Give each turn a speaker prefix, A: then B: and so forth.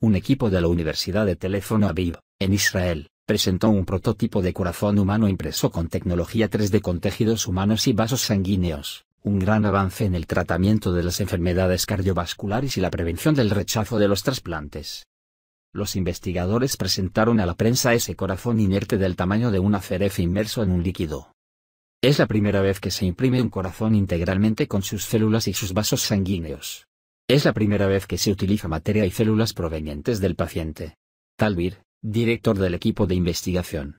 A: un equipo de la Universidad de Teléfono Aviv, en Israel, presentó un prototipo de corazón humano impreso con tecnología 3D con tejidos humanos y vasos sanguíneos, un gran avance en el tratamiento de las enfermedades cardiovasculares y la prevención del rechazo de los trasplantes. Los investigadores presentaron a la prensa ese corazón inerte del tamaño de una cereza inmerso en un líquido. Es la primera vez que se imprime un corazón integralmente con sus células y sus vasos sanguíneos. Es la primera vez que se utiliza materia y células provenientes del paciente. Talvir, director del equipo de investigación,